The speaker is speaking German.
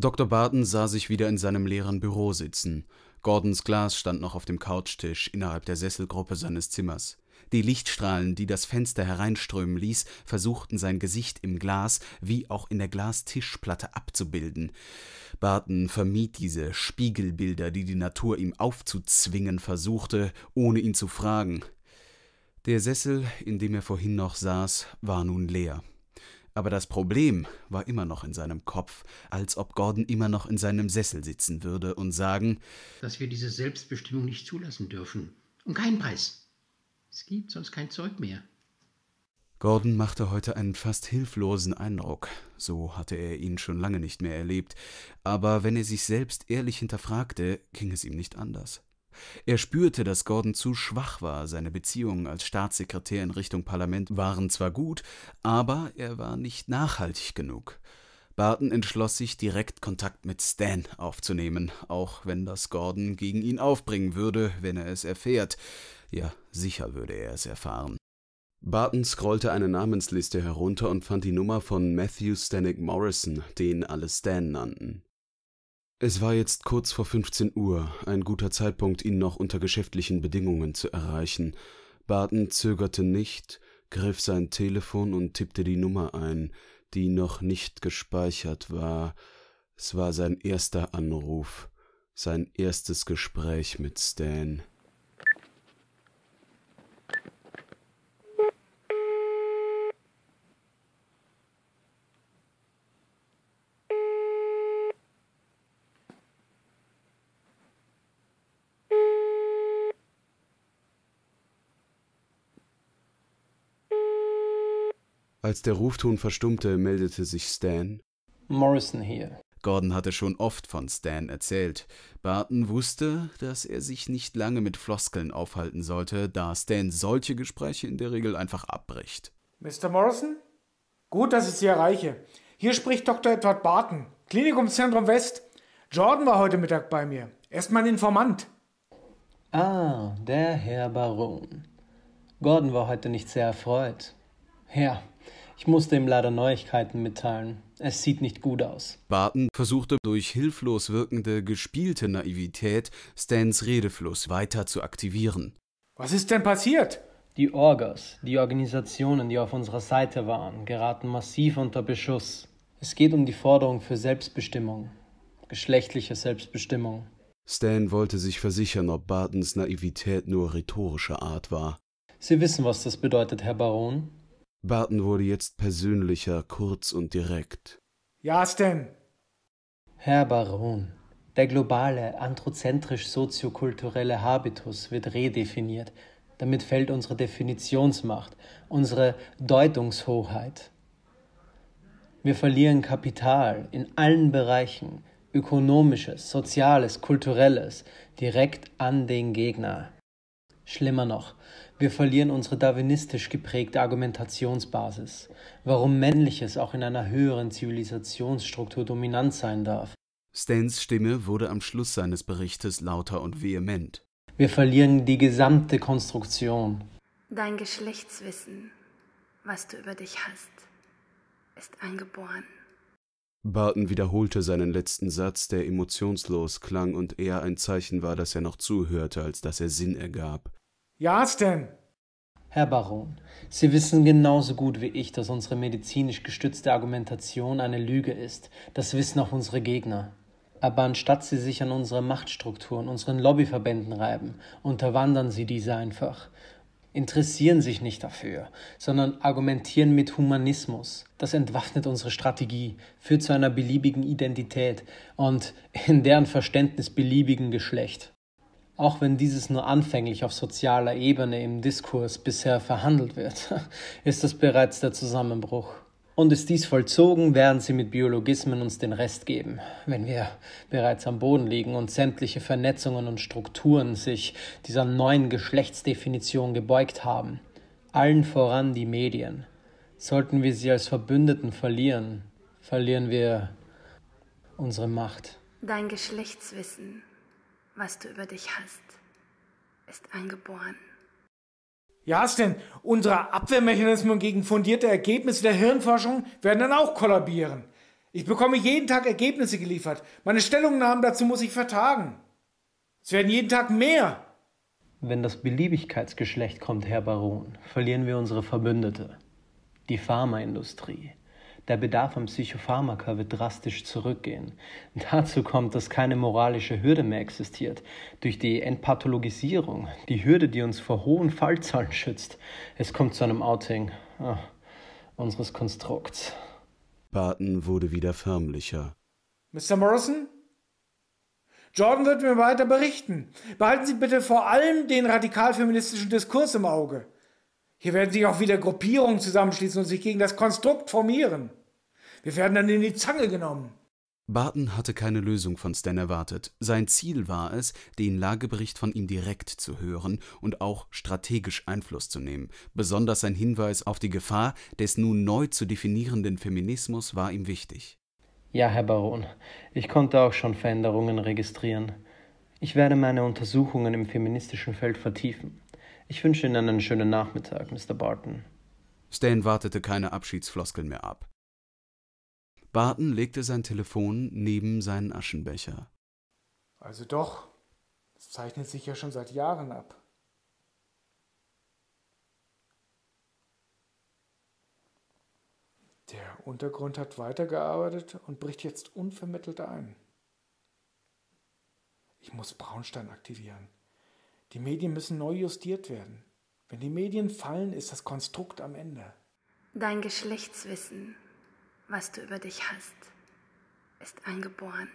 Dr. Barton sah sich wieder in seinem leeren Büro sitzen. Gordons Glas stand noch auf dem Couchtisch innerhalb der Sesselgruppe seines Zimmers. Die Lichtstrahlen, die das Fenster hereinströmen ließ, versuchten sein Gesicht im Glas wie auch in der Glastischplatte abzubilden. Barton vermied diese Spiegelbilder, die die Natur ihm aufzuzwingen versuchte, ohne ihn zu fragen. Der Sessel, in dem er vorhin noch saß, war nun leer. Aber das Problem war immer noch in seinem Kopf, als ob Gordon immer noch in seinem Sessel sitzen würde und sagen, dass wir diese Selbstbestimmung nicht zulassen dürfen. Um keinen Preis. Es gibt sonst kein Zeug mehr. Gordon machte heute einen fast hilflosen Eindruck. So hatte er ihn schon lange nicht mehr erlebt. Aber wenn er sich selbst ehrlich hinterfragte, ging es ihm nicht anders. Er spürte, dass Gordon zu schwach war. Seine Beziehungen als Staatssekretär in Richtung Parlament waren zwar gut, aber er war nicht nachhaltig genug. Barton entschloss sich, direkt Kontakt mit Stan aufzunehmen, auch wenn das Gordon gegen ihn aufbringen würde, wenn er es erfährt. Ja, sicher würde er es erfahren. Barton scrollte eine Namensliste herunter und fand die Nummer von Matthew Stanek Morrison, den alle Stan nannten. Es war jetzt kurz vor 15 Uhr, ein guter Zeitpunkt, ihn noch unter geschäftlichen Bedingungen zu erreichen. Barton zögerte nicht, griff sein Telefon und tippte die Nummer ein, die noch nicht gespeichert war. Es war sein erster Anruf, sein erstes Gespräch mit Stan. Als der Rufton verstummte, meldete sich Stan. Morrison hier. Gordon hatte schon oft von Stan erzählt. Barton wusste, dass er sich nicht lange mit Floskeln aufhalten sollte, da Stan solche Gespräche in der Regel einfach abbricht. Mr. Morrison? Gut, dass ich Sie erreiche. Hier spricht Dr. Edward Barton, Klinikumzentrum West. Jordan war heute Mittag bei mir. Er ist mein Informant. Ah, der Herr Baron. Gordon war heute nicht sehr erfreut. Ja, ich musste ihm leider Neuigkeiten mitteilen. Es sieht nicht gut aus. Barton versuchte durch hilflos wirkende, gespielte Naivität Stans Redefluss weiter zu aktivieren. Was ist denn passiert? Die Orgas, die Organisationen, die auf unserer Seite waren, geraten massiv unter Beschuss. Es geht um die Forderung für Selbstbestimmung, geschlechtliche Selbstbestimmung. Stan wollte sich versichern, ob Bartons Naivität nur rhetorischer Art war. Sie wissen, was das bedeutet, Herr Baron. Barton wurde jetzt persönlicher, kurz und direkt. Ja, Stan. Herr Baron, der globale, anthrozentrisch-soziokulturelle Habitus wird redefiniert. Damit fällt unsere Definitionsmacht, unsere Deutungshoheit. Wir verlieren Kapital in allen Bereichen, ökonomisches, soziales, kulturelles, direkt an den Gegner. Schlimmer noch, wir verlieren unsere darwinistisch geprägte Argumentationsbasis, warum Männliches auch in einer höheren Zivilisationsstruktur dominant sein darf. Stans Stimme wurde am Schluss seines Berichtes lauter und vehement. Wir verlieren die gesamte Konstruktion. Dein Geschlechtswissen, was du über dich hast, ist eingeboren. Barton wiederholte seinen letzten Satz, der emotionslos klang und eher ein Zeichen war, dass er noch zuhörte, als dass er Sinn ergab. Ja, Stan. Herr Baron, Sie wissen genauso gut wie ich, dass unsere medizinisch gestützte Argumentation eine Lüge ist. Das wissen auch unsere Gegner. Aber anstatt sie sich an unsere Machtstrukturen, unseren Lobbyverbänden reiben, unterwandern sie diese einfach. Interessieren sich nicht dafür, sondern argumentieren mit Humanismus. Das entwaffnet unsere Strategie, führt zu einer beliebigen Identität und in deren Verständnis beliebigen Geschlecht auch wenn dieses nur anfänglich auf sozialer Ebene im Diskurs bisher verhandelt wird, ist das bereits der Zusammenbruch. Und ist dies vollzogen, werden sie mit Biologismen uns den Rest geben, wenn wir bereits am Boden liegen und sämtliche Vernetzungen und Strukturen sich dieser neuen Geschlechtsdefinition gebeugt haben. Allen voran die Medien. Sollten wir sie als Verbündeten verlieren, verlieren wir unsere Macht. Dein Geschlechtswissen was du über dich hast, ist angeboren. Ja, denn unsere Abwehrmechanismen gegen fundierte Ergebnisse der Hirnforschung werden dann auch kollabieren. Ich bekomme jeden Tag Ergebnisse geliefert. Meine Stellungnahmen dazu muss ich vertagen. Es werden jeden Tag mehr. Wenn das Beliebigkeitsgeschlecht kommt, Herr Baron, verlieren wir unsere Verbündete, die Pharmaindustrie. Der Bedarf an Psychopharmaka wird drastisch zurückgehen. Dazu kommt, dass keine moralische Hürde mehr existiert. Durch die Entpathologisierung, die Hürde, die uns vor hohen Fallzahlen schützt. Es kommt zu einem Outing Ach, unseres Konstrukts. Barton wurde wieder förmlicher. Mr. Morrison? Jordan wird mir weiter berichten. Behalten Sie bitte vor allem den radikal-feministischen Diskurs im Auge. Hier werden sich auch wieder Gruppierungen zusammenschließen und sich gegen das Konstrukt formieren. Wir werden dann in die Zange genommen. Barton hatte keine Lösung von Stan erwartet. Sein Ziel war es, den Lagebericht von ihm direkt zu hören und auch strategisch Einfluss zu nehmen. Besonders sein Hinweis auf die Gefahr des nun neu zu definierenden Feminismus war ihm wichtig. Ja, Herr Baron, ich konnte auch schon Veränderungen registrieren. Ich werde meine Untersuchungen im feministischen Feld vertiefen. Ich wünsche Ihnen einen schönen Nachmittag, Mr. Barton. Stan wartete keine Abschiedsfloskeln mehr ab. Barton legte sein Telefon neben seinen Aschenbecher. Also doch, es zeichnet sich ja schon seit Jahren ab. Der Untergrund hat weitergearbeitet und bricht jetzt unvermittelt ein. Ich muss Braunstein aktivieren. Die Medien müssen neu justiert werden. Wenn die Medien fallen, ist das Konstrukt am Ende. Dein Geschlechtswissen, was du über dich hast, ist angeboren.